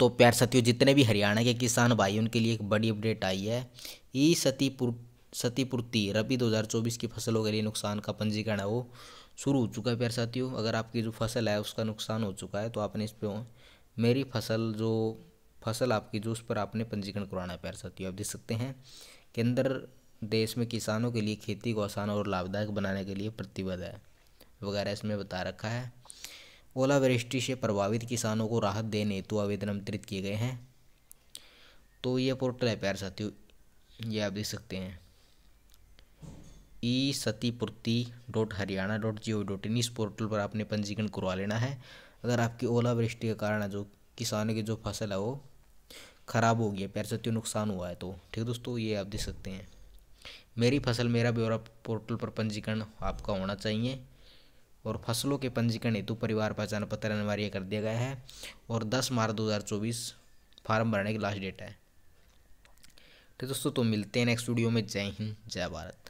तो प्यार साथियों जितने भी हरियाणा के किसान भाई उनके लिए एक बड़ी अपडेट आई है ई सतीपुर सतीपूर्ति रबी 2024 की फसलों के लिए नुकसान का पंजीकरण है वो शुरू हो चुका है प्यार साथियों अगर आपकी जो फसल है उसका नुकसान हो चुका है तो आपने इस पर मेरी फसल जो फसल आपकी जो उस पर आपने पंजीकरण कराना है प्यार साथियों आप देख सकते हैं केंद्र देश में किसानों के लिए खेती को आसान और लाभदायक बनाने के लिए प्रतिबद्ध है वगैरह इसमें बता रखा है ओलावृष्टि से प्रभावित किसानों को राहत देने हेतु आवेदन आमंत्रित किए गए हैं तो ये पोर्टल है प्यार साथियों ये आप देख सकते हैं ई सतीपूर्ति dot Haryana dot G O dot in इस पोर्टल पर आपने पंजीकरण करवा लेना है अगर आपकी ओलावृष्टि के कारण जो किसानों की जो फसल है वो ख़राब हो गई है प्यार साथियों नुकसान हुआ है तो ठीक दोस्तों ये आप देख सकते हैं मेरी फसल मेरा ब्यौरा पोर्टल पर पंजीकरण आपका होना चाहिए और फसलों के पंजीकरण हेतु परिवार पहचान पत्र अनिवार्य कर दिया गया है और दस मार्च दो हज़ार चौबीस फार्म भरने की लास्ट डेट है तो दोस्तों तो मिलते हैं नेक्स्ट वीडियो में जय हिंद जय भारत